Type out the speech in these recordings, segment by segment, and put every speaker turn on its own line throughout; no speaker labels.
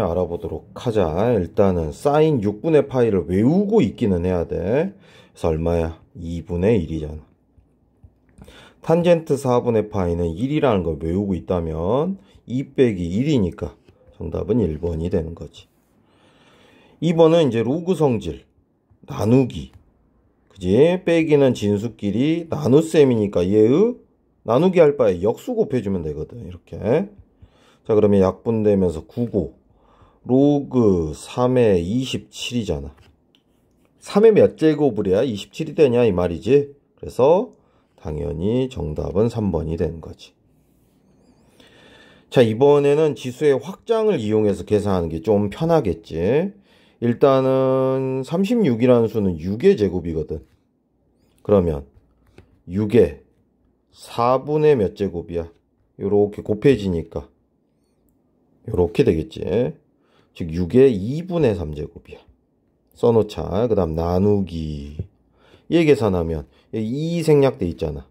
알아보도록 하자. 일단은 사인 6분의 파이를 외우고 있기는 해야 돼. 그래서 얼마야? 2분의 1이잖아. 탄젠트 4분의 파이는 1이라는 걸 외우고 있다면 2 빼기 1이니까 정답은 1번이 되는 거지. 2번은 이제 로그 성질, 나누기. 그지? 빼기는 진수끼리 나눗셈이니까 얘의 나누기 할 바에 역수 곱해주면 되거든. 이렇게. 자, 그러면 약분되면서 9고 로그 3에 27이잖아. 3에몇 제곱이래야 27이 되냐 이 말이지. 그래서 당연히 정답은 3번이 되는 거지. 자, 이번에는 지수의 확장을 이용해서 계산하는 게 좀 편하겠지. 일단은 36이라는 수는 6의 제곱이거든. 그러면 6의 4분의 몇 제곱이야? 이렇게 곱해지니까 이렇게 되겠지. 즉 6의 2분의 3제곱이야. 써놓자. 그 다음 나누기. 얘 계산하면 2 생략돼 있잖아.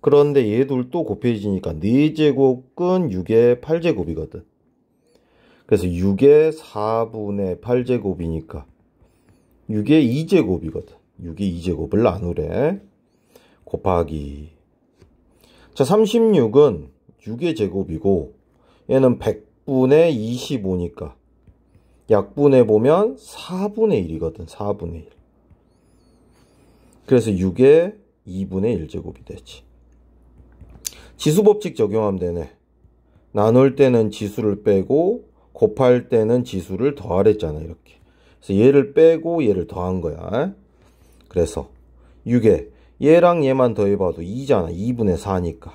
그런데 얘들 또 곱해지니까 4제곱은 6의 8제곱이거든. 그래서 6의 4분의 8제곱이니까 6의 2제곱이거든. 6의 2제곱을 나누래. 곱하기. 자, 36은 6의 제곱이고 얘는 100분의 25니까 약분해 보면 4분의 1이거든. 4분의 1. 그래서 6의 2분의 1제곱이 되지. 지수법칙 적용하면 되네. 나눌 때는 지수를 빼고 곱할 때는 지수를 더하랬잖아. 이렇게. 그래서 얘를 빼고 얘를 더한 거야. 그래서 6에 얘랑 얘만 더해봐도 2잖아. 2분의 4니까.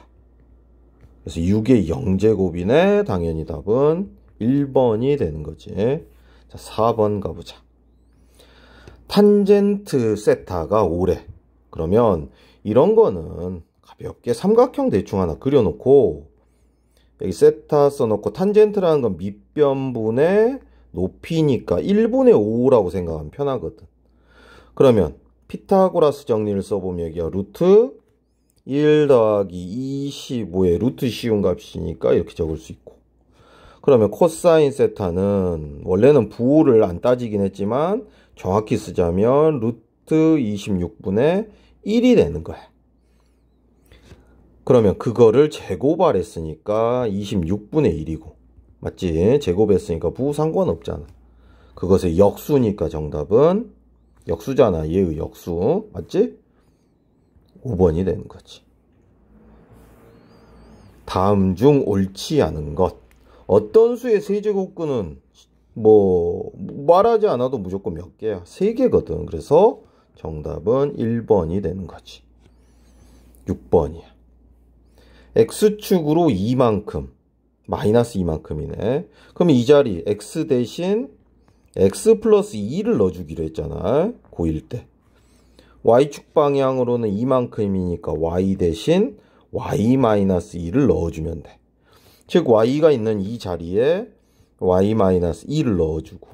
그래서 6의 0제곱이네. 당연히 답은 1번이 되는 거지. 자, 4번 가보자. 탄젠트 세타가 오래. 그러면 이런 거는 가볍게 삼각형 대충 하나 그려놓고 여기 세타 써놓고 탄젠트라는 건 밑변분의 높이니까 1분의 5라고 생각하면 편하거든. 그러면 피타고라스 정리를 써보면 여기가 루트 1 더하기 25의 루트 쉬운 값이니까 이렇게 적을 수 있고 그러면 코사인 세타는 원래는 부호를 안 따지긴 했지만 정확히 쓰자면 루트 26분의 1이 되는 거야. 그러면 그거를 제곱발했으니까 26분의 1이고 맞지? 제곱했으니까 부호 상관없잖아. 그것의 역수니까 정답은 역수잖아. 얘의 역수. 맞지? 5번이 되는 거지. 다음 중 옳지 않은 것. 어떤 수의 세제곱근은 뭐 말하지 않아도 무조건 몇 개야? 세개거든 그래서 정답은 1번이 되는 거지. 6번이야. x축으로 2만큼 마이너스 2만큼이네. 그럼 이 자리 x 대신 x 플러스 2를 넣어주기로 했잖아. 고1 때. y축 방향으로는 2만큼이니까 y 대신 y 마이너스 2를 넣어주면 돼. 즉 y가 있는 이 자리에 y-1을 넣어주고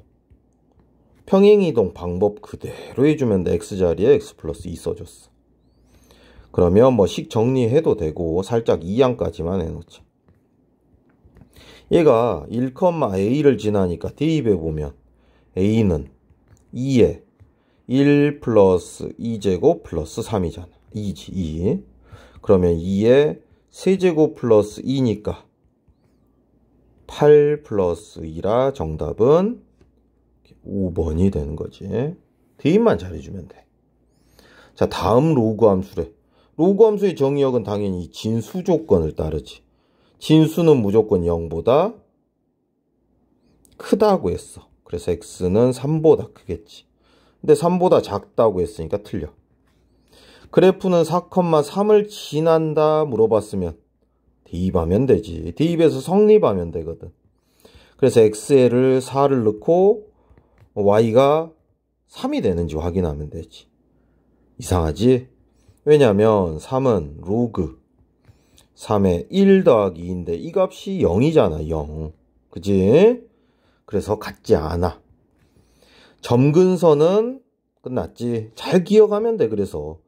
평행이동 방법 그대로 해주면 돼. x자리에 x 플러스 2 써줬어. 그러면 뭐 식 정리해도 되고 살짝 2양까지만 해놓자. 얘가 1,a를 지나니까 대입해보면 a는 2에 1 플러스 2제곱 플러스 3이잖아. 2지, 2. 그러면 2에 3제곱 플러스 2니까 8 플러스 2라 정답은 5번이 되는 거지. 대입만 잘해주면 돼. 자, 다음 로그 함수래. 로그 함수의 정의역은 당연히 진수 조건을 따르지. 진수는 무조건 0보다 크다고 했어. 그래서 x는 3보다 크겠지. 근데 3보다 작다고 했으니까 틀려. 그래프는 4,3을 지난다 물어봤으면 대입하면 되지. 대입해서 성립하면 되거든. 그래서 xl을 4를 넣고 y가 3이 되는지 확인하면 되지. 이상하지? 왜냐면 하 3은 로그 3에 1 더하기 2인데 이 값이 0이잖아 0 그지? 그래서 같지 않아 점근선은 끝났지 잘 기억하면 돼 그래서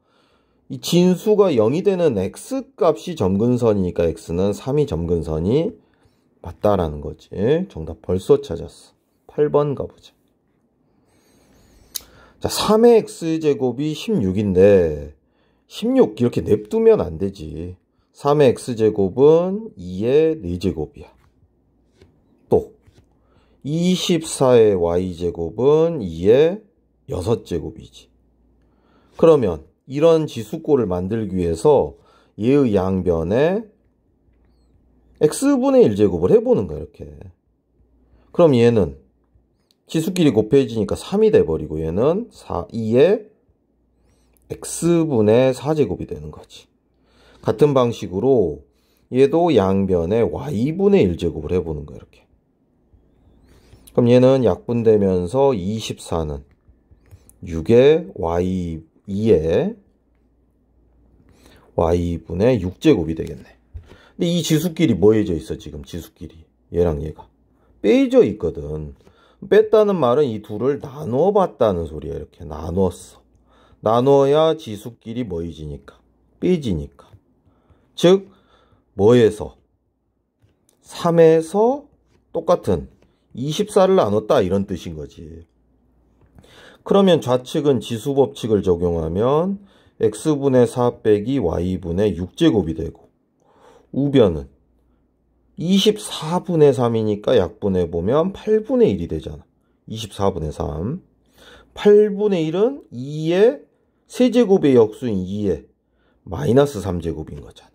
이 진수가 0이 되는 x값이 점근선이니까 x는 3이 점근선이 맞다라는 거지. 정답 벌써 찾았어. 8번 가보자. 자, 3의 x제곱이 16인데 16 이렇게 냅두면 안 되지. 3의 x제곱은 2의 4제곱이야. 또 24의 y제곱은 2의 6제곱이지. 그러면 이런 지수꼴을 만들기 위해서 얘의 양변에 x분의 1제곱을 해보는 거야 이렇게. 그럼 얘는 지수끼리 곱해지니까 3이 돼버리고 얘는 4, 2에 x분의 4제곱이 되는 거지. 같은 방식으로 얘도 양변에 y분의 1제곱을 해보는 거야 이렇게. 그럼 얘는 약분되면서 24는 6에 y 2에 y분의 6제곱이 되겠네. 근데 이 지수끼리 뭐해져 있어 지금 지수끼리 얘랑 얘가 빼져 있거든. 뺐다는 말은 이 둘을 나눠 봤다는 소리야 이렇게 나눴어. 나눠야 지수끼리 뭐해지니까 빼지니까. 즉 뭐에서 3에서 똑같은 24를 나눴다 이런 뜻인 거지. 그러면 좌측은 지수 법칙을 적용하면 x분의 4 빼기 y분의 6제곱이 되고 우변은 24분의 3이니까 약분해 보면 8분의 1이 되잖아. 24분의 3. 8분의 1은 2의 세제곱의 역수인 2의 마이너스 3제곱인 거잖아.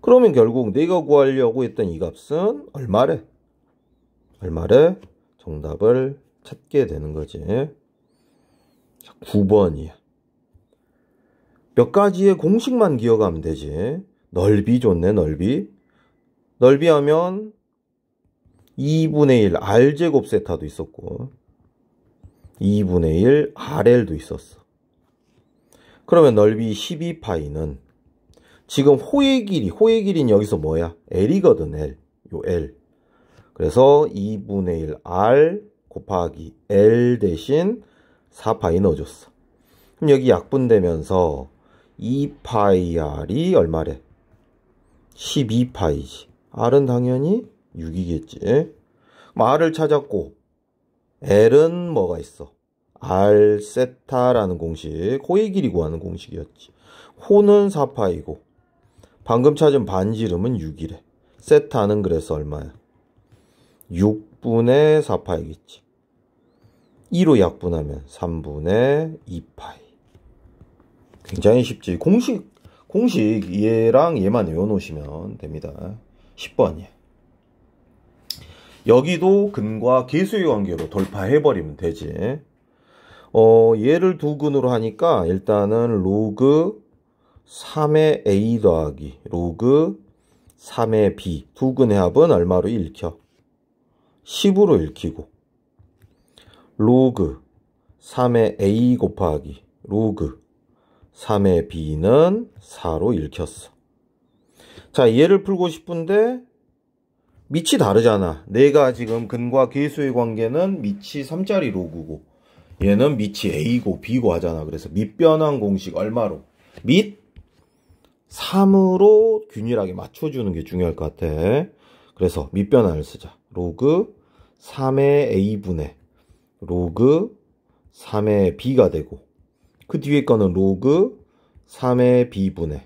그러면 결국 내가 구하려고 했던 이 값은 얼마래? 얼마래? 정답을 찾게 되는 거지. 9번이야. 몇 가지의 공식만 기억하면 되지. 넓이 좋네, 넓이. 넓이 하면 2분의 1 R제곱 세타도 있었고 2분의 1 RL도 있었어. 그러면 넓이 12파이는 지금 호의 길이, 호의 길이는 여기서 뭐야? L이거든, L. 요 L. 그래서 2분의 1 R 곱하기 L 대신 4파이 넣어줬어. 그럼 여기 약분되면서 2파이R이 얼마래? 12파이지. R은 당연히 6이겠지. R을 찾았고 L은 뭐가 있어? R 세타라는 공식, 호의 길이 구하는 공식이었지. 호는 4파이고 방금 찾은 반지름은 6이래. 세타는 그래서 얼마야? 6분의 4파이겠지. 2로 약분하면 3분의 2파이. 굉장히 쉽지. 공식, 공식 얘랑 얘만 외워놓으시면 됩니다. 10번이에요. 여기도 근과 계수의 관계로 돌파해버리면 되지. 어, 얘를 두 근으로 하니까 일단은 로그 3의 A 더하기 로그 3의 B 두 근의 합은 얼마로 읽혀? 10으로 읽히고 로그 3의 a 곱하기 로그 3의 b는 4로 읽혔어. 자, 얘를 풀고 싶은데 밑이 다르잖아. 내가 지금 근과 계수의 관계는 밑이 3짜리 로그고 얘는 밑이 a고 b고 하잖아. 그래서 밑변환 공식 얼마로? 밑 3으로 균일하게 맞춰주는 게 중요할 것 같아. 그래서 밑변환을 쓰자. 로그 3의 a분의 로그 3의 b가 되고 그 뒤에 거는 로그 3의 b분의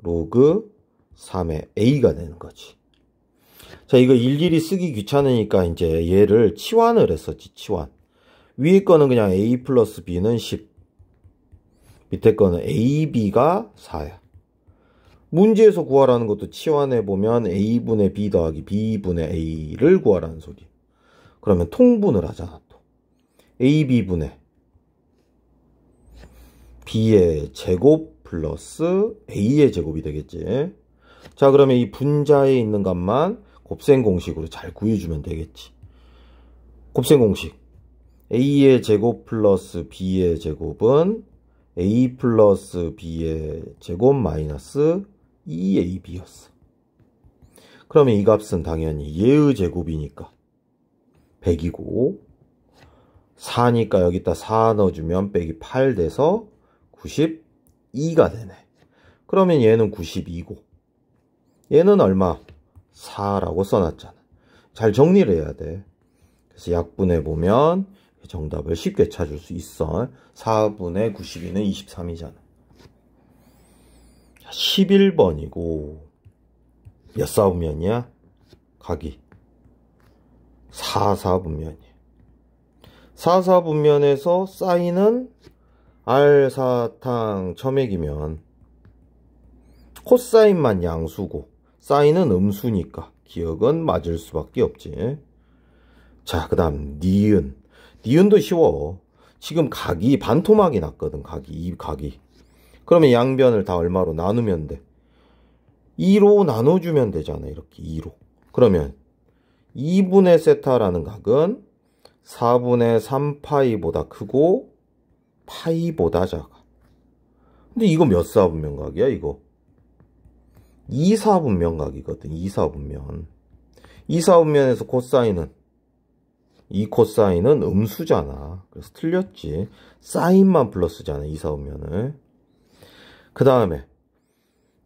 로그 3의 a가 되는 거지. 자, 이거 일일이 쓰기 귀찮으니까 이제 얘를 치환을 했었지, 치환. 위에 거는 그냥 a 플러스 b는 10. 밑에 거는 ab가 4야. 문제에서 구하라는 것도 치환해 보면 a분의 b 더하기 b분의 a를 구하라는 소리. 그러면 통분을 하잖아. AB분의 B의 제곱 플러스 A의 제곱이 되겠지. 자, 그러면 이 분자에 있는 값만 곱셈 공식으로 잘 구해주면 되겠지. 곱셈 공식. A의 제곱 플러스 B의 제곱은 A 플러스 B의 제곱 마이너스 2AB였어. E 그러면 이 값은 당연히 예의 제곱이니까 100이고 4니까 여기다 4 넣어주면 빼기 8 돼서 92가 되네. 그러면 얘는 92고 얘는 얼마? 4라고 써놨잖아. 잘 정리를 해야 돼. 그래서 약분해 보면 정답을 쉽게 찾을 수 있어. 4분의 92는 23이잖아. 11번이고 몇 사분면이야? 가기 4사분면이야. 사사분면에서 쌓이는 알사탕 점액이면 코사인만 양수고 사이는 음수니까 기억은 맞을 수밖에 없지. 자, 그 다음 니은. 니은도 쉬워. 지금 각이 반토막이 났거든. 각이, 이 각이. 그러면 양변을 다 얼마로 나누면 돼? 2로 나눠주면 되잖아. 이렇게 2로. 그러면 2분의 세타라는 각은 4분의 3파이보다 크고 파이보다 작아. 근데 이거 몇 사분면각이야 이거? 2사분면각이거든 2사분면 2사분면에서 코사인은 이 코사인은 음수잖아 그래서 틀렸지 사인만 플러스잖아 2사분면을 그 다음에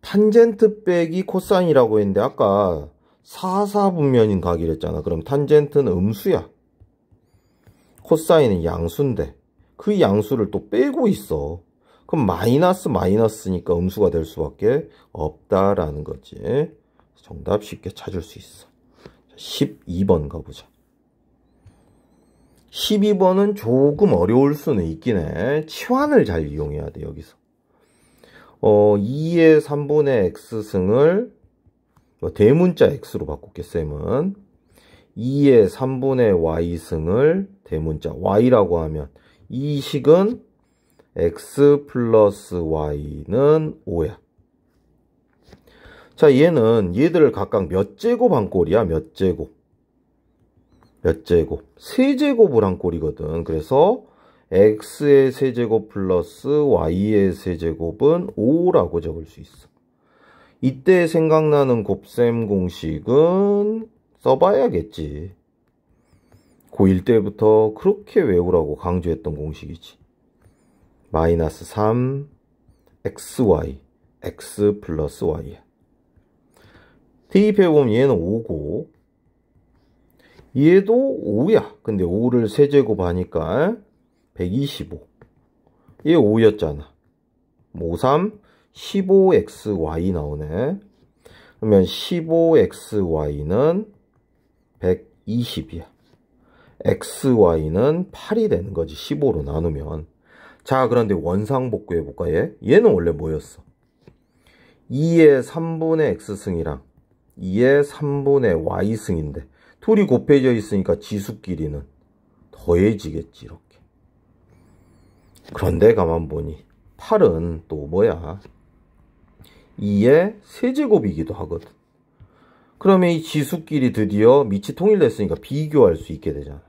탄젠트 빼기 코사인이라고 했는데 아까 4사분면인 각이랬잖아 그럼 탄젠트는 음수야 코사인은 양수인데 그 양수를 또 빼고 있어. 그럼 마이너스 마이너스니까 음수가 될 수밖에 없다라는 거지. 정답 쉽게 찾을 수 있어. 12번 가보자. 12번은 조금 어려울 수는 있긴 해. 치환을 잘 이용해야 돼, 여기서. 어, 2의 3분의 x승을 뭐 대문자 x로 바꿀게, 쌤은. 2의 3분의 y승을 대문자 y라고 하면 이 식은 x 플러스 y는 5야. 자 얘는 얘들을 각각 몇 제곱 한 꼴이야? 몇 제곱? 몇 제곱? 세 제곱을 한 꼴이거든. 그래서 x의 세제곱 플러스 y의 세제곱은 5라고 적을 수 있어. 이때 생각나는 곱셈 공식은 써봐야겠지. 고1 때부터 그렇게 외우라고 강조했던 공식이지. 마이너스 3, xy, x 플러스 y야. 대입해보면 얘는 5고, 얘도 5야. 근데 5를 세제곱하니까 125. 얘 5였잖아. 5, 3, 15xy 나오네. 그러면 15xy는 120이야. xy는 8이 되는 거지 15로 나누면 자 그런데 원상복구해 볼까 얘? 얘는 원래 뭐였어? 2의 3분의 x승이랑 2의 3분의 y승인데 둘이 곱해져 있으니까 지수끼리는 더해지겠지 이렇게 그런데 가만 보니 8은 또 뭐야 2의 세제곱이기도 하거든 그러면 이 지수끼리 드디어 밑이 통일됐으니까 비교할 수 있게 되잖아.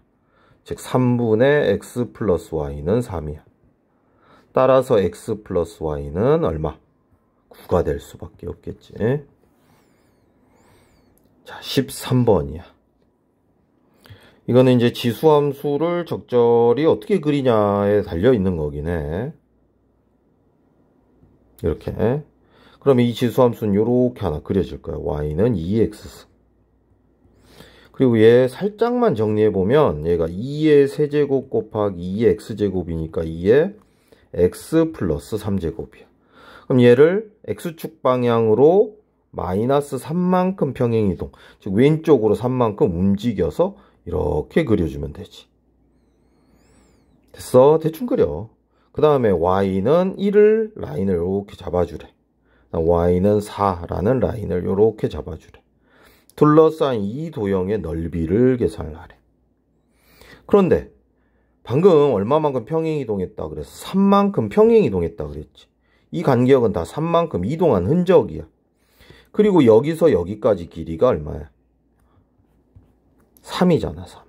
즉 3분의 x 플러스 y는 3이야. 따라서 x 플러스 y는 얼마? 9가 될 수밖에 없겠지. 자, 13번이야. 이거는 이제 지수함수를 적절히 어떻게 그리냐에 달려 있는 거긴 해. 이렇게 그럼이 지수함수는 이렇게 하나 그려질 거예요. y는 2x. E 그리고 얘 살짝만 정리해보면 얘가 2의 세제곱 곱하기 2x제곱이니까 의 2의 x 플러스 3제곱이야. 그럼 얘를 x축 방향으로 마이너스 3만큼 평행이동, 즉 왼쪽으로 3만큼 움직여서 이렇게 그려주면 되지. 됐어? 대충 그려. 그 다음에 y는 1을 라인을 이렇게 잡아주래. y는 4라는 라인을 이렇게 잡아주래. 둘러싼 이 도형의 넓이를 계산하래. 그런데 방금 얼마만큼 평행 이동했다 그래서 3만큼 평행 이동했다 그랬지. 이 간격은 다 3만큼 이동한 흔적이야. 그리고 여기서 여기까지 길이가 얼마야? 3이잖아, 3.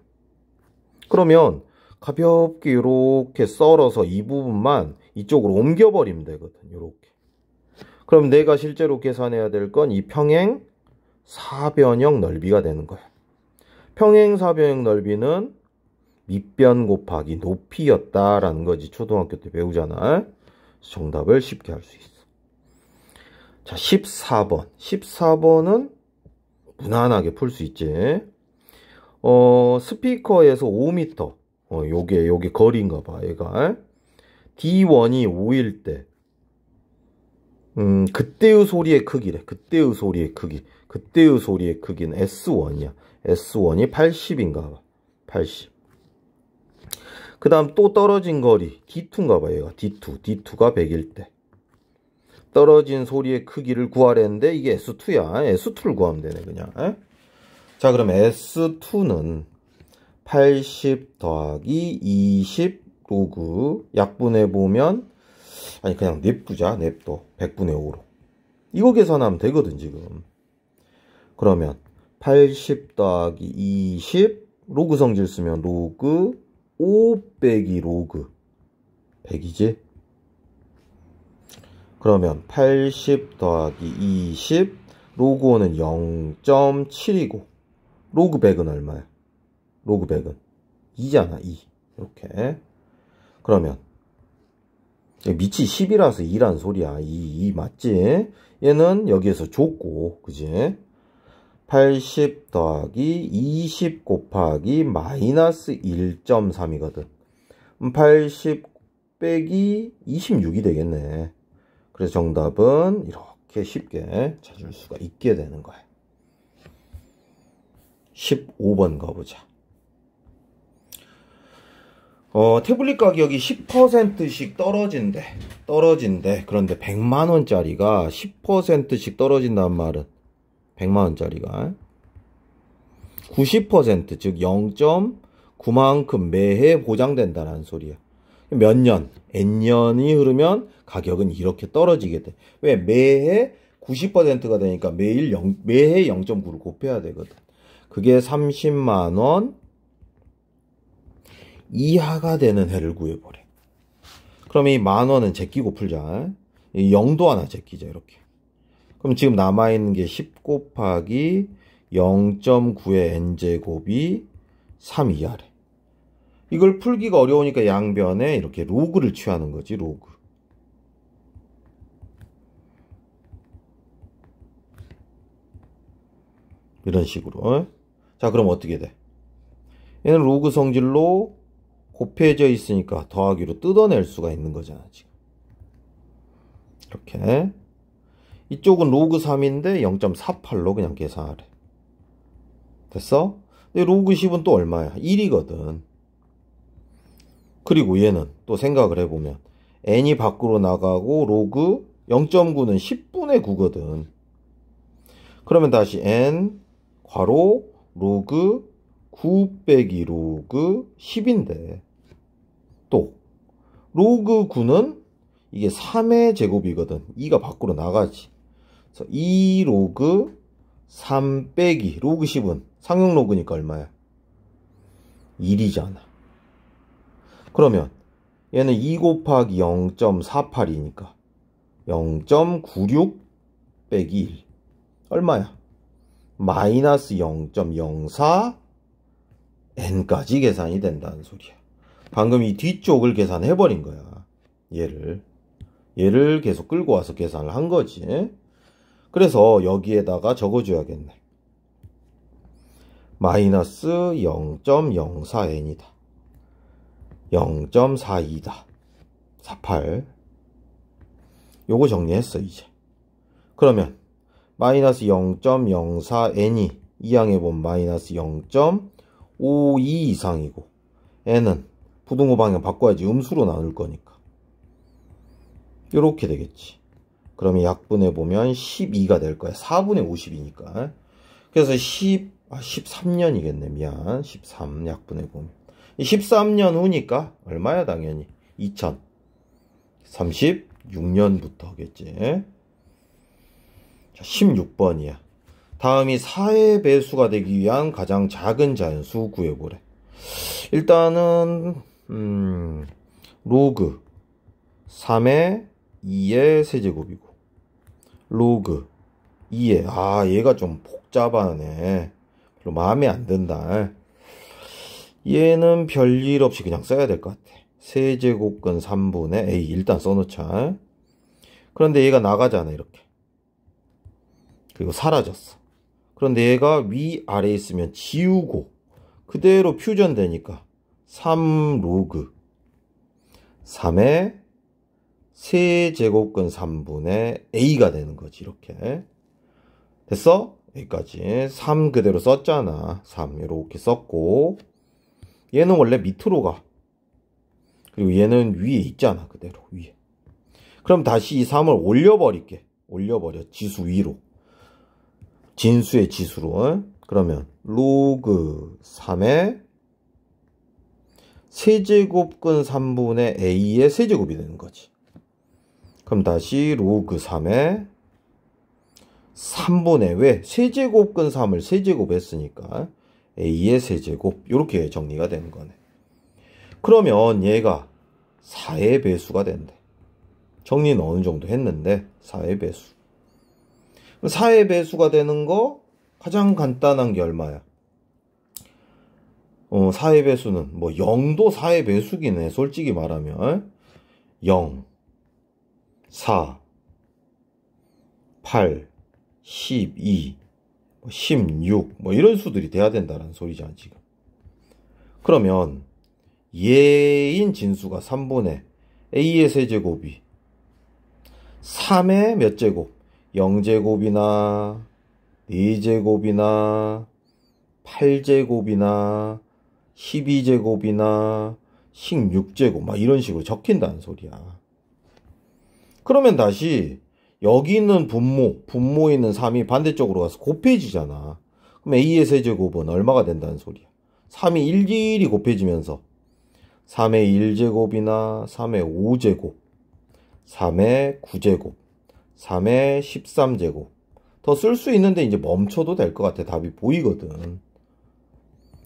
그러면 가볍게 이렇게 썰어서 이 부분만 이쪽으로 옮겨버리면 되거든. 요렇게. 그럼 내가 실제로 계산해야 될 건 이 평행 사변형 넓이가 되는 거야. 평행 사변형 넓이는 밑변 곱하기 높이였다라는 거지. 초등학교 때 배우잖아. 정답을 쉽게 할 수 있어. 자, 14번. 14번은 무난하게 풀 수 있지. 어, 스피커에서 5m. 어, 요게, 요게 거리인가 봐, 얘가. D1이 5일 때, 음, 그때의 소리의 크기래. 그때의 소리의 크기. 그때의 소리의 크기는 S1이야. S1이 80인가 봐. 80. 그 다음 또 떨어진 거리. D2인가 봐, 얘가. D2. D2가 100일 때. 떨어진 소리의 크기를 구하랬는데 이게 S2야. S2를 구하면 되네, 그냥. 에? 자, 그럼 S2는 80 더하기 20 로그 약분해 보면 아니 그냥 냅두자 냅둬 100분의 5로 이거 계산하면 되거든 지금 그러면 80 더하기 20 로그 성질 쓰면 로그 5 빼기 로그 100이지 그러면 80 더하기 20 로그 5는 0.7이고 로그 100은 얼마야? 로그 100은 2잖아 2 이렇게 그러면 밑이 10이라서 2란 소리야. 2, 2 맞지? 얘는 여기에서 줬고, 그지? 80 더하기 20 곱하기 마이너스 1.3이거든. 80 빼기 26이 되겠네. 그래서 정답은 이렇게 쉽게 찾을 수가 있게 되는 거야. 15번 가보자. 어, 태블릿 가격이 10%씩 떨어진대. 떨어진대. 그런데 100만원짜리가 10%씩 떨어진단 말은 100만원짜리가 90%, 즉 0.9만큼 매해 보장된다라는 소리야. 몇 년, N년이 흐르면 가격은 이렇게 떨어지게 돼. 왜? 매해 90%가 되니까 매일 0, 매해 0.9를 곱해야 되거든. 그게 30만원, 이하가 되는 해를 구해버려. 그럼 이 만 원은 제끼고 풀자. 이 0도 하나 제끼자, 이렇게. 그럼 지금 남아있는 게 10 곱하기 0.9의 n제곱이 3 이하래. 이걸 풀기가 어려우니까 양변에 이렇게 로그를 취하는 거지, 로그. 이런 식으로. 자, 그럼 어떻게 돼? 얘는 로그 성질로 곱해져 있으니까 더하기로 뜯어낼 수가 있는 거잖아 지금 이렇게 이쪽은 로그 3인데 0.48로 그냥 계산하래 됐어? 근데 로그 10은 또 얼마야? 1이거든 그리고 얘는 또 생각을 해보면 n이 밖으로 나가고 로그 0.9는 10분의 9거든 그러면 다시 n 괄호 로그 9 빼기 로그 10인데 또 로그 9는 이게 3의 제곱이거든 2가 밖으로 나가지 그래서 2 로그 3 빼기 로그 10은 상용 로그니까 얼마야? 1이잖아 그러면 얘는 2 곱하기 0.48이니까 0.96 빼기 1 얼마야? 마이너스 0.04n까지 계산이 된다는 소리야 방금 이 뒤쪽을 계산해 버린 거야. 얘를. 얘를 계속 끌고 와서 계산을 한 거지. 그래서 여기에다가 적어줘야겠네. 마이너스 0.04n이다. 0.42다. 이 48. 요거 정리했어, 이제. 그러면, 마이너스 0.04n이 이항에본 마이너스 0.52 이상이고, n은 부동호 방향 바꿔야지 음수로 나눌 거니까. 이렇게 되겠지. 그러면 약분해 보면 12가 될 거야. 4분의 50이니까. 그래서 10, 아, 13년이겠네. 미안. 13 약분해 보면. 13년 후니까 얼마야 당연히. 2000. 36년부터겠지. 자, 16번이야. 다음이 4의 배수가 되기 위한 가장 작은 자연수 구해보래. 일단은 음, 로그 3의 2의 세제곱이고 로그 2의 아 얘가 좀 복잡하네 별로 마음에 안 든다 얘는 별일 없이 그냥 써야 될 것 같아 세제곱근 3분의 에이 일단 써놓자 그런데 얘가 나가잖아 이렇게 그리고 사라졌어 그런데 얘가 위아래 있으면 지우고 그대로 퓨전 되니까 3 로그 3의 세제곱근 3분의 a가 되는 거지 이렇게 됐어? 여기까지 3 그대로 썼잖아 3 이렇게 썼고 얘는 원래 밑으로 가 그리고 얘는 위에 있잖아 그대로 위에 그럼 다시 이 3을 올려버릴게 올려버려 지수 위로 진수의 지수로 그러면 로그 3의 세제곱근 3분의 a의 세제곱이 되는 거지. 그럼 다시 로그 3에 3분의 왜? 세제곱근 3을 세제곱했으니까 a의 세제곱 이렇게 정리가 되는 거네. 그러면 얘가 4의 배수가 된대. 정리는 어느 정도 했는데 4의 배수. 4의 배수가 되는 거 가장 간단한 게 얼마야? 어, 사의 배수는 뭐 0도 사의 배수기네. 솔직히 말하면 0, 4, 8, 12, 16, 뭐 이런 수들이 돼야 된다는 소리잖아, 지금. 그러면 예인 진수가 3분의 A의 세제곱이 3의 몇 제곱? 0제곱이나 4제곱이나 8제곱이나 12제곱이나 16제곱 막 이런 식으로 적힌다는 소리야. 그러면 다시 여기 있는 분모, 분모에 있는 3이 반대쪽으로 가서 곱해지잖아. 그럼 A의 세제곱은 얼마가 된다는 소리야. 3이 일일이 곱해지면서 3의 1제곱이나 3의 5제곱, 3의 9제곱, 3의 13제곱 더 쓸 수 있는데 이제 멈춰도 될 것 같아. 답이 보이거든.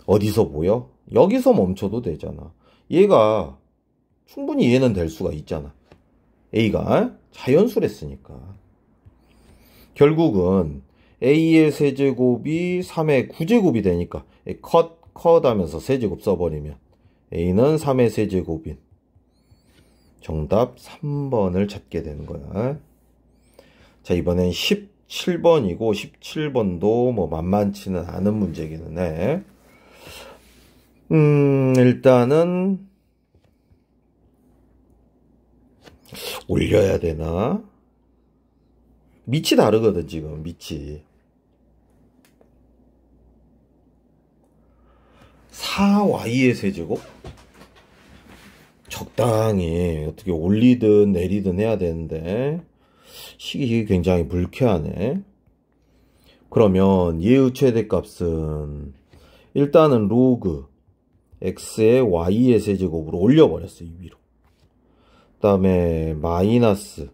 어디서 보여? 여기서 멈춰도 되잖아. 얘가 충분히 이해는 될 수가 있잖아. A가 자연수랬으니까. 결국은 A의 세제곱이 3의 9제곱이 되니까 컷, 컷 하면서 세제곱 써버리면 A는 3의 세제곱인 정답 3번을 찾게 되는 거야. 자, 이번엔 17번이고 17번도 뭐 만만치는 않은 문제기는 해. 음, 일단은 올려야 되나? 밑이 다르거든 지금 밑이 4y의 세제곱? 적당히 어떻게 올리든 내리든 해야 되는데 시기 굉장히 불쾌하네 그러면 예우 최대값은 일단은 로그 x의 y의 세제곱으로 올려버렸어요 위로 그 다음에 마이너스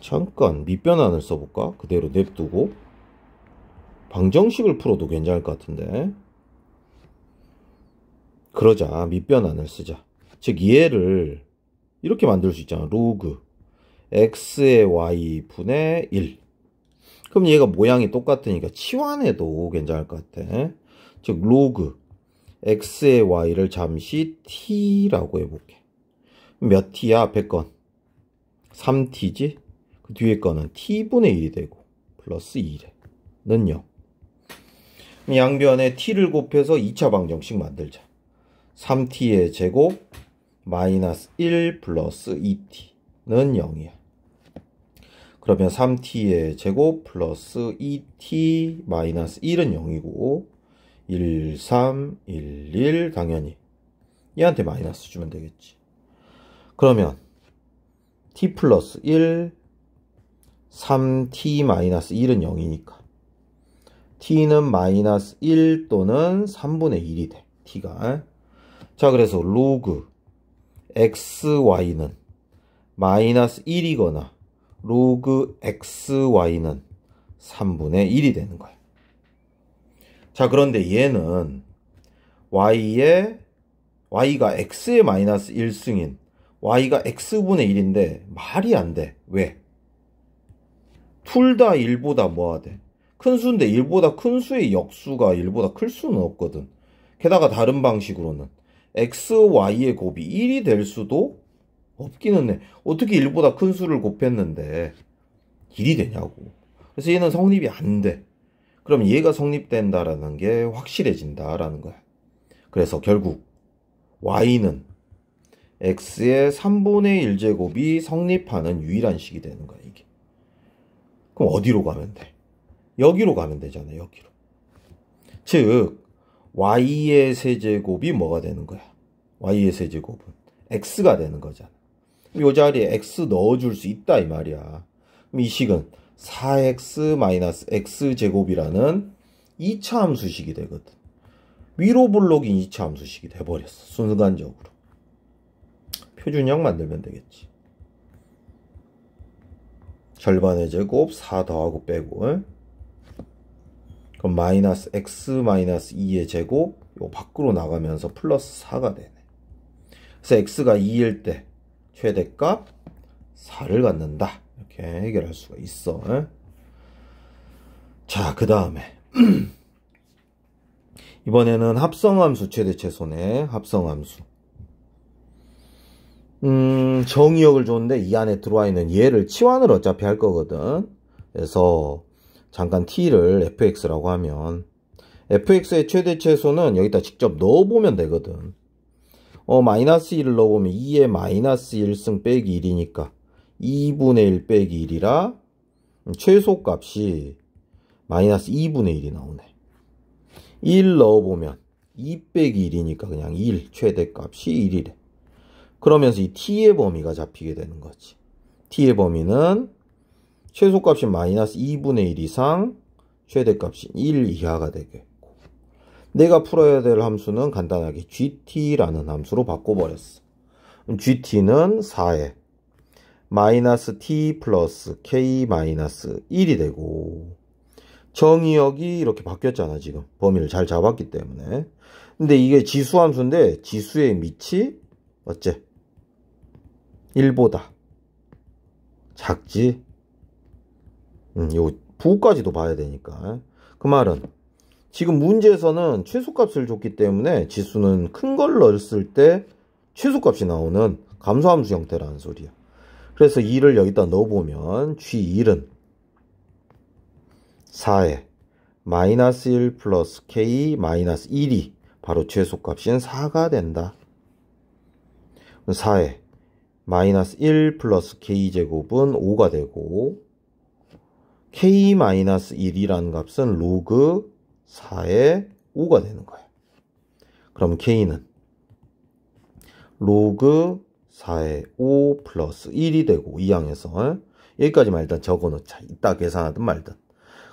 잠깐 밑변환을 써볼까? 그대로 냅두고 방정식을 풀어도 괜찮을 것 같은데 그러자 밑변환을 쓰자 즉 얘를 이렇게 만들 수 있잖아 로그 x의 y분의 1 그럼 얘가 모양이 똑같으니까 치환해도 괜찮을 것 같아 즉 로그 x의 y를 잠시 t라고 해볼게. 몇 t야 1 0 0 건? 3t지? 그 뒤에 거는 t분의 1이 되고 플러스 2래. 는 0. 양변에 t를 곱해서 2차 방정식 만들자. 3t의 제곱 마이너스 1 플러스 2t는 0이야. 그러면 3t의 제곱 플러스 2t 마이너스 1은 0이고 13, 11 당연히 얘한테 마이너스 주면 되겠지. 그러면 t 플러스 1, 3t 마이너스 1은 0이니까 t는 마이너스 1 또는 3분의 1이 돼. t가 자 그래서 로그 xy는 마이너스 1이거나 로그 xy는 3분의 1이 되는 거야. 자, 그런데 얘는 y의 y가 x의 마이너스 1승인 y가 x분의 1인데 말이 안 돼. 왜? 풀다 1보다 뭐하대? 큰 수인데 1보다 큰 수의 역수가 1보다 클 수는 없거든. 게다가 다른 방식으로는 xy의 곱이 1이 될 수도 없기는 해. 어떻게 1보다 큰 수를 곱했는데 1이 되냐고. 그래서 얘는 성립이 안 돼. 그럼 이해가 성립된다라는 게 확실해진다라는 거야. 그래서 결국 y는 x의 3분의 1제곱이 성립하는 유일한 식이 되는 거야, 이게. 그럼 어디로 가면 돼? 여기로 가면 되잖아, 요 여기로. 즉, y의 세제곱이 뭐가 되는 거야? y의 세제곱은 x가 되는 거잖아. 이 자리에 x 넣어줄 수 있다, 이 말이야. 그럼 이 식은 4x-x제곱이라는 2차 함수식이 되거든. 위로 블록인 2차 함수식이 돼버렸어. 순간적으로. 표준형 만들면 되겠지. 절반의 제곱 4 더하고 빼고 그럼 마이너스 x 마이너스 2의 제곱 요 밖으로 나가면서 플러스 4가 되네. 그래서 x가 2일 때 최대값 4를 갖는다. 이렇게 해결할 수가 있어 에? 예? 자, 그 다음에 이번에는 합성함수 최대최소의 합성함수 음, 정의역을 줬는데 이 안에 들어와 있는 얘를 치환을 어차피 할 거거든 그래서 잠깐 t를 fx라고 하면 fx의 최대최소는 여기다 직접 넣어보면 되거든 어 마이너스 1을 넣어보면 2의 마이너스 1승 빼기 1이니까 2분의 1 빼기 1이라 음, 최소값이 마이너스 2분의 1이 나오네. 1 넣어보면 2 빼기 1이니까 그냥 1 최대값이 1이래. 그러면서 이 t의 범위가 잡히게 되는 거지. t의 범위는 최소값이 마이너스 2분의 1 이상 최대값이 1 이하가 되겠고 내가 풀어야 될 함수는 간단하게 gt라는 함수로 바꿔버렸어. gt는 4에 마이너스 t 플러스 k 마이너스 1이 되고 정의역이 이렇게 바뀌었잖아 지금 범위를 잘 잡았기 때문에 근데 이게 지수함수인데 지수의 밑이 어째 1보다 작지 음, 요부까지도 봐야 되니까 그 말은 지금 문제에서는 최소값을 줬기 때문에 지수는 큰 걸 넣었을 때 최소값이 나오는 감소함수 형태라는 소리야 그래서 2를 여기다 넣어보면 G1은 4에 마이너스 1 플러스 K 마이너스 1이 바로 최소값인 4가 된다. 4에 마이너스 1 플러스 K제곱은 5가 되고 K 마이너스 1이라는 값은 로그 4에 5가 되는 거예요. 그럼 K는 로그 4에 5 플러스 1이 되고 2항에서 여기까지만 일단 적어놓자. 이따 계산하든 말든.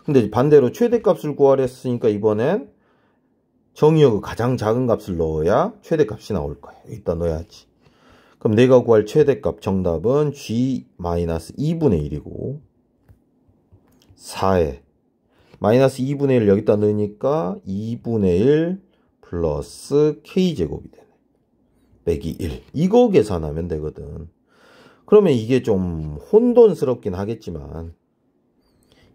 근데 반대로 최대값을 구하려했으니까 이번엔 정의역의 가장 작은 값을 넣어야 최대값이 나올 거예요 일단 넣어야지. 그럼 내가 구할 최대값 정답은 g-2분의 1이고 4에 마이너스 2분의 1 여기다 넣으니까 2분의 1 플러스 k제곱이 되네. 빼기 1 이거 계산하면 되거든 그러면 이게 좀 혼돈스럽긴 하겠지만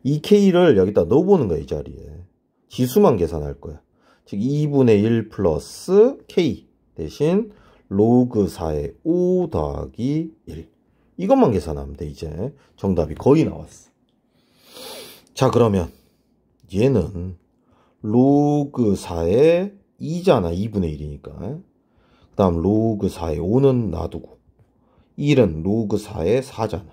이 k 를 여기다 넣어보는 거야 이 자리에 지수만 계산할 거야 즉 2분의 1 플러스 k 대신 로그 4의 5 더하기 1 이것만 계산하면 돼 이제 정답이 거의 나왔어 자 그러면 얘는 로그 4의 2잖아 2분의 1이니까 그 다음 로그 4에 5는 놔두고 1은 로그 4에 4잖아.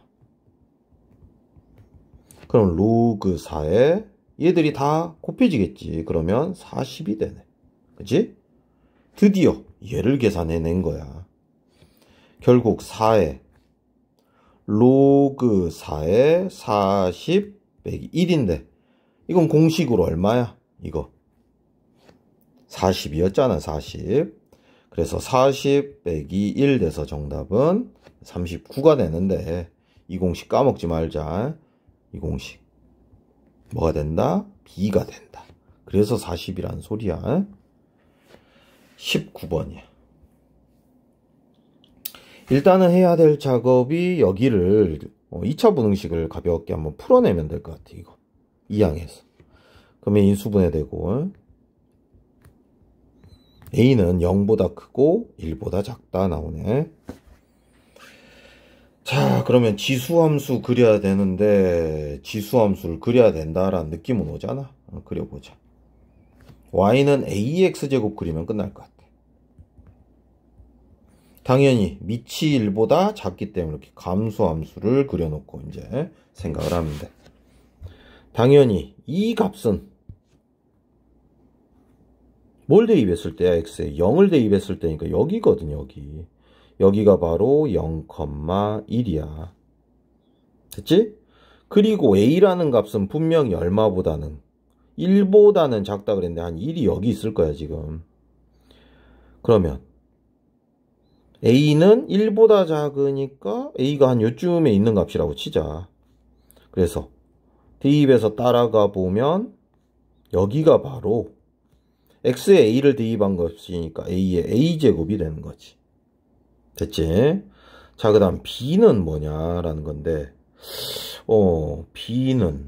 그럼 로그 4에 얘들이 다 곱해지겠지. 그러면 40이 되네. 그지? 드디어 얘를 계산해낸 거야. 결국 4에 로그 4에 40 빼기 1인데 이건 공식으로 얼마야? 이거 40이었잖아 40 그래서 40 빼기 1 돼서 정답은 39가 되는데 이 공식 까먹지 말자. 이 공식 뭐가 된다? B가 된다. 그래서 40이란 소리야. 19번이야. 일단은 해야 될 작업이 여기를 2차 어, 분응식을 가볍게 한번 풀어내면 될 것 같아. 이거 이양에서 그러면 인수분해 되고 A는 0보다 크고 1보다 작다 나오네. 자 그러면 지수함수 그려야 되는데 지수함수를 그려야 된다라는 느낌은 오잖아. 어, 그려보자. y는 ax제곱 그리면 끝날 것 같아. 당연히 밑이 1보다 작기 때문에 이렇게 감수함수를 그려놓고 이제 생각을 하면 돼. 당연히 이 값은 뭘 대입했을 때야 x에 0을 대입했을 때니까 여기거든 여기 여기가 바로 0,1이야 됐지? 그리고 a라는 값은 분명히 얼마보다는 1보다는 작다 그랬는데 한 1이 여기 있을 거야 지금 그러면 a는 1보다 작으니까 a가 한 요쯤에 있는 값이라고 치자 그래서 대입에서 따라가 보면 여기가 바로 x에 a를 대입한 것이니까 a 에 a제곱이 되는 거지. 됐지? 자, 그 다음 b는 뭐냐라는 건데 어, b는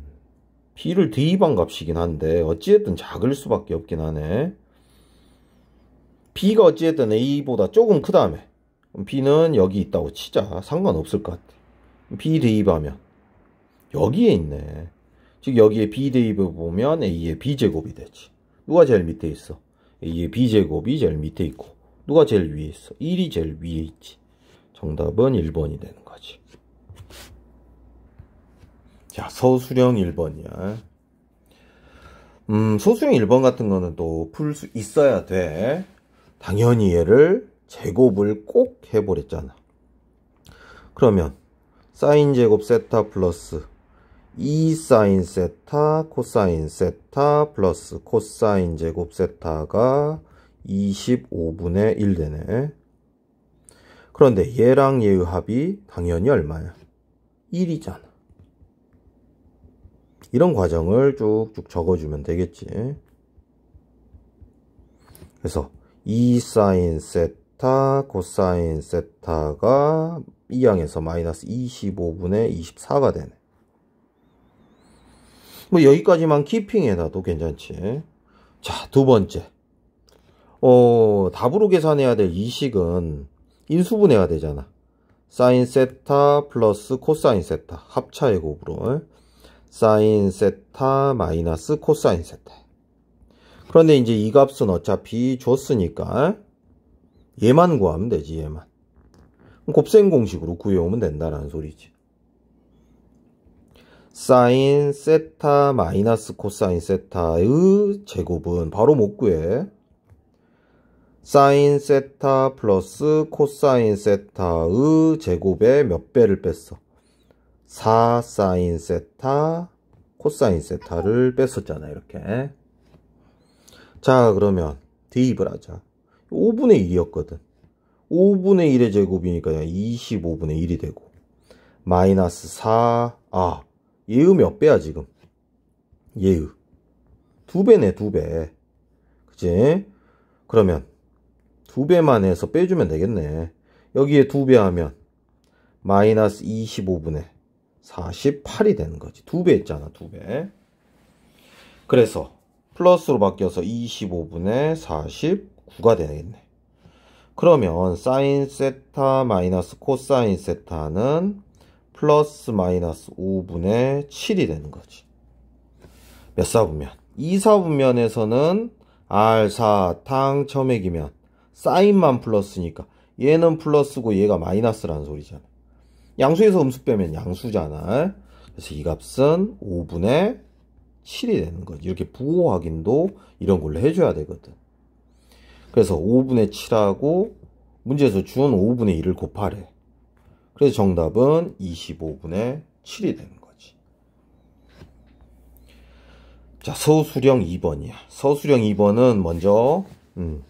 b를 대입한 값이긴 한데 어찌됐든 작을 수밖에 없긴 하네. b가 어찌됐든 a보다 조금 크다음에 b는 여기 있다고 치자. 상관없을 것 같아. b 대입하면 여기에 있네. 즉 여기에 b 대입을 보면 a의 b제곱이 되지. 누가 제일 밑에 있어? 이게 b제곱이 제일 밑에 있고 누가 제일 위에 있어? 1이 제일 위에 있지. 정답은 1번이 되는 거지. 자, 서수령 1번이야. 음, 서수령 1번 같은 거는 또 풀 수 있어야 돼. 당연히 얘를 제곱을 꼭 해보랬잖아. 그러면 사인 제곱 세타 플러스 이 사인 세타 코사인 세타 플러스 코사인 제곱 세타가 25분의 1 되네. 그런데 얘랑 얘의 합이 당연히 얼마야? 1이잖아. 이런 과정을 쭉쭉 적어주면 되겠지. 그래서 2 사인 세타 코사인 세타가 2양에서 마이너스 25분의 24가 되네. 뭐 여기까지만 키핑해놔도 괜찮지. 자, 두 번째. 어, 답으로 계산해야 될 이식은 인수분해가 되잖아. 사인 세타 플러스 코사인 세타 합차의 곱으로 사인 세타 마이너스 코사인 세타 그런데 이제 이 값은 어차피 줬으니까 얘만 구하면 되지 얘만 곱셈 공식으로 구해오면 된다라는 소리지 사인 세타 마이너스 코사인 세타의 제곱은 바로 못 구해. 사인 세타 플러스 코사인 세타의 제곱에몇 배를 뺐어? 4 사인 세타 코사인 세타를 뺐었잖아 이렇게 자 그러면 대입을 하자 5분의 1이었거든 5분의 1의 제곱이니까 25분의 1이 되고 마이너스 4아 예의 몇 배야 지금 예의 두 배네 두배 그치 그러면 두 배만 해서 빼주면 되겠네 여기에 두 배 하면 마이너스 25분의 48이 되는 거지 두 배 있잖아 두배 그래서 플러스로 바뀌어서 25분의 49가 되겠네 그러면 사인 세타 마이너스 코사인 세타는 플러스 마이너스 5분의 7이 되는 거지. 몇 사분면? 2사분면에서는 R4탕 첨액이면 사인만 플러스니까 얘는 플러스고 얘가 마이너스라는 소리잖아. 양수에서 음수 빼면 양수잖아. 그래서 이 값은 5분의 7이 되는 거지. 이렇게 부호 확인도 이런 걸로 해줘야 되거든. 그래서 5분의 7하고 문제에서 준 5분의 1을 곱하래. 그래서 정답은 25분의 7이 되는 거지. 자, 서수령 2번이야. 서수령 2번은 먼저 음,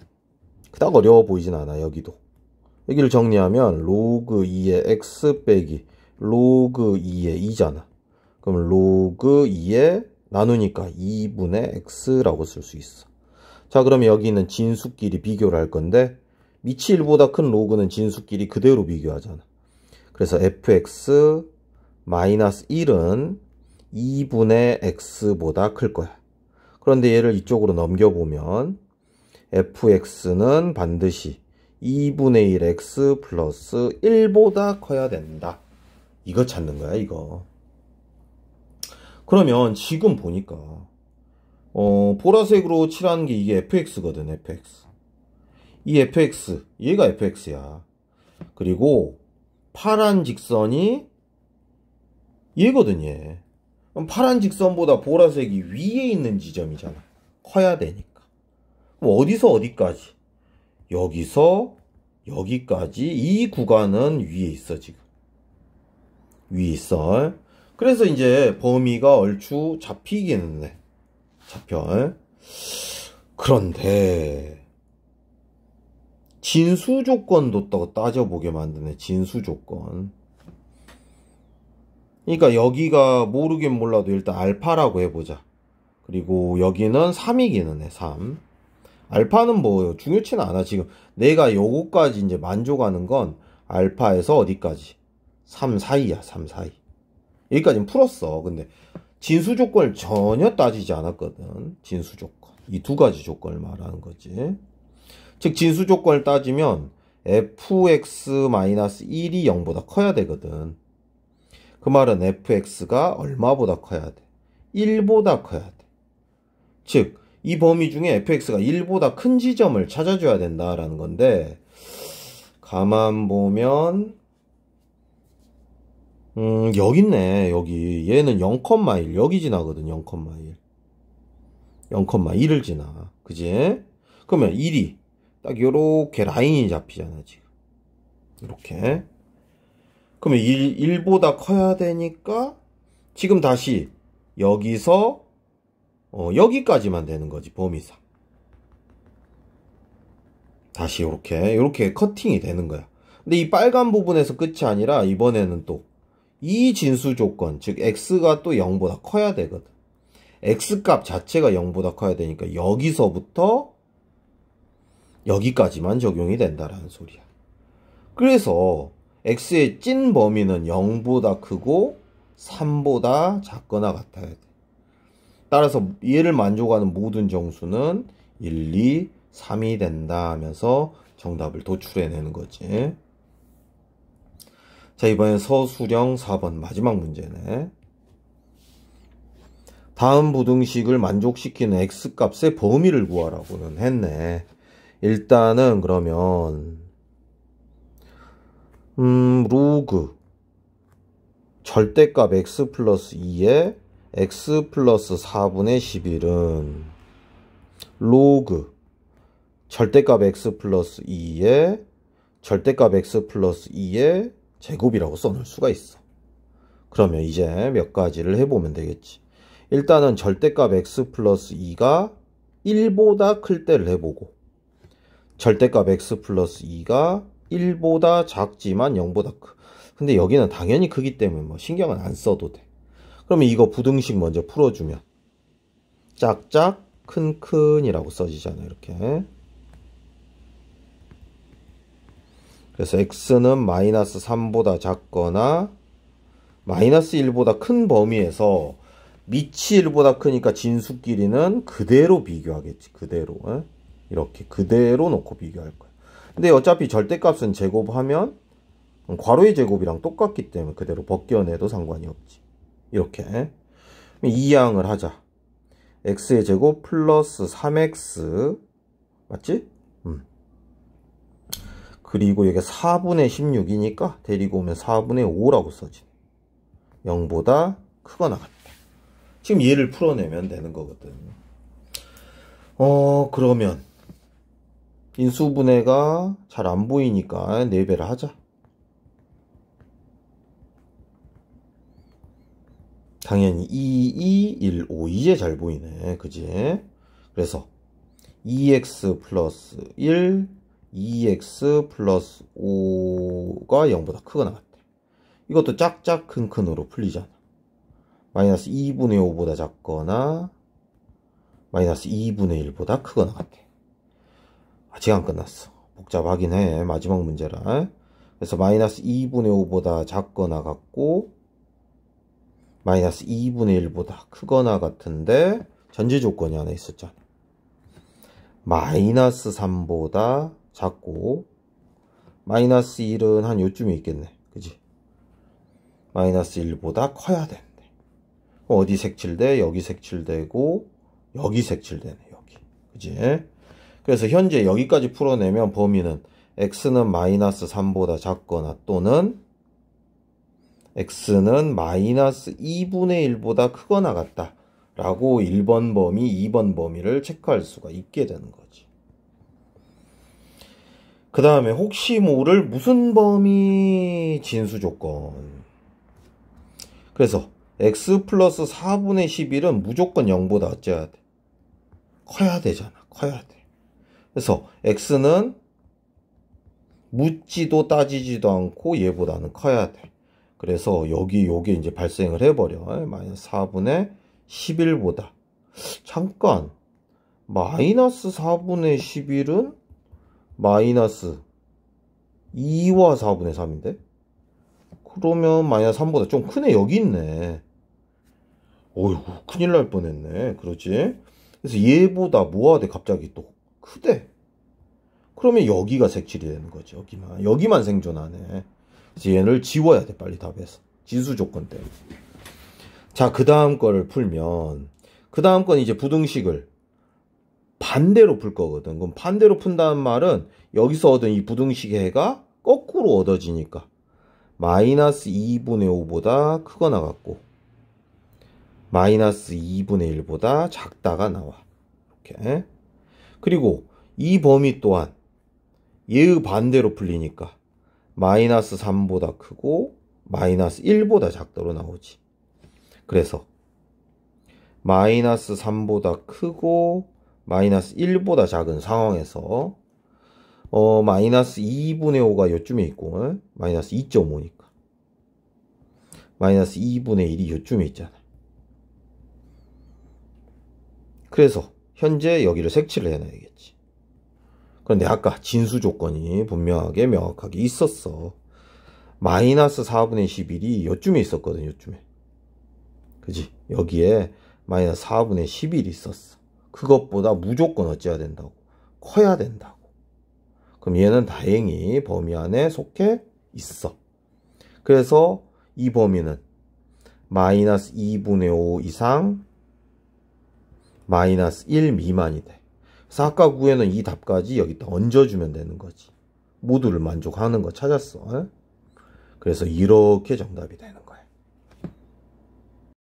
그닥 어려워 보이진 않아, 여기도. 여기를 정리하면 로그 2의 x 빼기 로그 2의 2잖아. 그럼 로그 2에 나누니까 2분의 x라고 쓸 수 있어. 자, 그러면 여기는 진수끼리 비교를 할 건데 미치 1보다 큰 로그는 진수끼리 그대로 비교하잖아. 그래서 fx 마이너스 1은 2분의 x보다 클 거야. 그런데 얘를 이쪽으로 넘겨보면 fx는 반드시 2분의 1 x 플러스 1보다 커야 된다. 이거 찾는 거야, 이거. 그러면 지금 보니까 어, 보라색으로 칠하는 게 이게 fx거든, fx. 이 fx, 얘가 fx야. 그리고 파란 직선이 1거든요 파란 직선보다 보라색이 위에 있는 지점이잖아. 커야 되니까. 그럼 어디서 어디까지? 여기서 여기까지 이 구간은 위에 있어 지금. 위에 있어. 그래서 이제 범위가 얼추 잡히겠는데. 잡혀. 그런데 진수 조건도 또 따져보게 만드네. 진수 조건. 그러니까 여기가 모르긴 몰라도 일단 알파라고 해보자. 그리고 여기는 3이기는 해, 3. 알파는 뭐 중요치는 않아, 지금. 내가 요거까지 이제 만족하는 건 알파에서 어디까지? 3 사이야, 3 사이. 여기까지는 풀었어. 근데 진수 조건을 전혀 따지지 않았거든. 진수 조건. 이 두 가지 조건을 말하는 거지. 즉 진수 조건을 따지면 fx-1이 0보다 커야 되거든. 그 말은 fx가 얼마보다 커야 돼? 1보다 커야 돼. 즉, 이 범위 중에 fx가 1보다 큰 지점을 찾아줘야 된다라는 건데, 가만 보면, 음, 여기 있네, 여기. 얘는 0,1, 여기 지나거든, 0,1. 0,1을 지나. 그지? 그러면 1이 딱 요렇게 라인이 잡히잖아 지금 이렇게 그러면 1, 1보다 커야 되니까 지금 다시 여기서 어, 여기까지만 되는 거지 범위상 다시 이렇게 이렇게 커팅이 되는 거야 근데 이 빨간 부분에서 끝이 아니라 이번에는 또 이 진수 조건 즉 x가 또 0보다 커야 되거든 x값 자체가 0보다 커야 되니까 여기서부터 여기까지만 적용이 된다라는 소리야. 그래서 x의 찐 범위는 0보다 크고 3보다 작거나 같아야 돼. 따라서 얘를 만족하는 모든 정수는 1, 2, 3이 된다 하면서 정답을 도출해내는 거지. 자, 이번엔 서수령 4번 마지막 문제네. 다음 부등식을 만족시키는 x값의 범위를 구하라고는 했네. 일단은 그러면 음, 로그 절대값 x 플러스 2에 x 플러스 4분의 11은 로그 절대값 x 플러스 2에 절대값 x 플러스 2에 제곱이라고 써놓을 수가 있어. 그러면 이제 몇 가지를 해보면 되겠지. 일단은 절대값 x 플러스 2가 1보다 클 때를 해보고 절대값 x 플러스 2가 1보다 작지만 0보다 크. 근데 여기는 당연히 크기 때문에 뭐 신경은 안 써도 돼. 그러면 이거 부등식 먼저 풀어주면 짝짝 큰큰이라고 써지잖아 이렇게. 그래서 x는 마이너스 3보다 작거나 마이너스 1보다 큰 범위에서 밑이 1보다 크니까 진수 끼리는 그대로 비교하겠지. 그대로. 에? 이렇게 그대로 놓고 비교할 거예요 근데 어차피 절대값은 제곱하면 괄호의 제곱이랑 똑같기 때문에 그대로 벗겨내도 상관이 없지 이렇게 이양을 하자 x의 제곱 플러스 3x 맞지? 음. 그리고 이게 4분의 16이니까 데리고 오면 4분의 5라고 써지네 0보다 크거나 같다 지금 얘를 풀어내면 되는 거거든 요어 그러면 인수분해가 잘 안 보이니까 4배를 하자. 당연히 2, 2, 1, 5 이제 잘 보이네. 그지? 그래서 2x 플러스 1, 2x 플러스 5가 0보다 크거나 같다. 이것도 짝짝 큰큰으로 풀리잖아. 마이너스 2분의 5보다 작거나 마이너스 2분의 1보다 크거나 같아. 아직 안 끝났어. 복잡하긴 해. 마지막 문제라. 그래서 마이너스 2분의 5보다 작거나 같고 마이너스 2분의 1보다 크거나 같은데 전제 조건이 하나 있었잖아. 마이너스 3보다 작고 마이너스 1은 한 요쯤에 있겠네. 그지? 마이너스 1보다 커야 되는데. 어디 색칠돼? 여기 색칠되고 여기 색칠되네. 여기. 그지? 그래서 현재 여기까지 풀어내면 범위는 x는 마이너스 3보다 작거나 또는 x는 마이너스 2분의 1보다 크거나 같다 라고 1번 범위, 2번 범위를 체크할 수가 있게 되는 거지. 그 다음에 혹시 모를 무슨 범위 진수 조건 그래서 x 플러스 4분의 11은 무조건 0보다 어째야 돼? 커야 되잖아. 커야 돼. 그래서 x는 묻지도 따지지도 않고 얘보다는 커야 돼. 그래서 여기 요게 이제 발생을 해버려. 마이너스 4분의 11보다. 잠깐 마이너스 4분의 11은 마이너스 2와 4분의 3인데 그러면 마이너스 3보다 좀 크네 여기 있네 어이구 큰일 날 뻔했네 그러지 그래서 얘보다 뭐하대 갑자기 또 크대. 그러면 여기가 색칠이 되는 거지. 여기만. 여기만 생존하네. 이제 얘를 지워야 돼. 빨리 답에서. 지수 조건 때문에. 자, 그 다음 거를 풀면 그 다음 건 이제 부등식을 반대로 풀 거거든. 그럼 반대로 푼다는 말은 여기서 얻은 이 부등식의 해가 거꾸로 얻어지니까 마이너스 2분의 5보다 크거나 같고 마이너스 2분의 1보다 작다가 나와. 이렇게. 그리고 이 범위 또한 얘의 반대로 풀리니까 마이너스 3보다 크고 마이너스 1보다 작다로 나오지. 그래서 마이너스 3보다 크고 마이너스 1보다 작은 상황에서 어 마이너스 2분의 5가 요쯤에 있고 어? 마이너스 2.5니까 마이너스 2분의 1이 요쯤에 있잖아. 그래서 현재 여기를 색칠을 해놔야겠지. 그런데 아까 진수 조건이 분명하게 명확하게 있었어. 마이너스 4분의 11이 요쯤에 있었거든, 요쯤에. 그지? 여기에 마이너스 4분의 11이 있었어. 그것보다 무조건 어찌해야 된다고? 커야 된다고. 그럼 얘는 다행히 범위 안에 속해 있어. 그래서 이 범위는 마이너스 2분의 5 이상 마이너스 1 미만이 돼. 그래서 아까 구에는 이 답까지 여기다 얹어주면 되는 거지. 모두를 만족하는 거 찾았어. 그래서 이렇게 정답이 되는 거야.